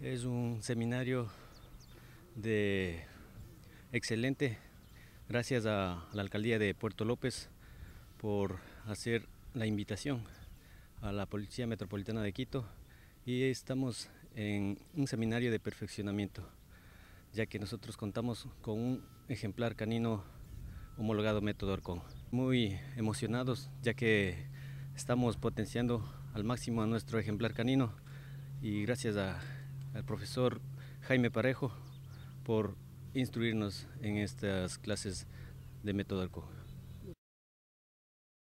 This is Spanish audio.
Es un seminario de excelente, gracias a la alcaldía de Puerto López por hacer la invitación a la Policía Metropolitana de Quito y estamos en un seminario de perfeccionamiento, ya que nosotros contamos con un ejemplar canino homologado método Orcón. Muy emocionados, ya que estamos potenciando al máximo a nuestro ejemplar canino y gracias a al profesor Jaime Parejo por instruirnos en estas clases de método alcohol.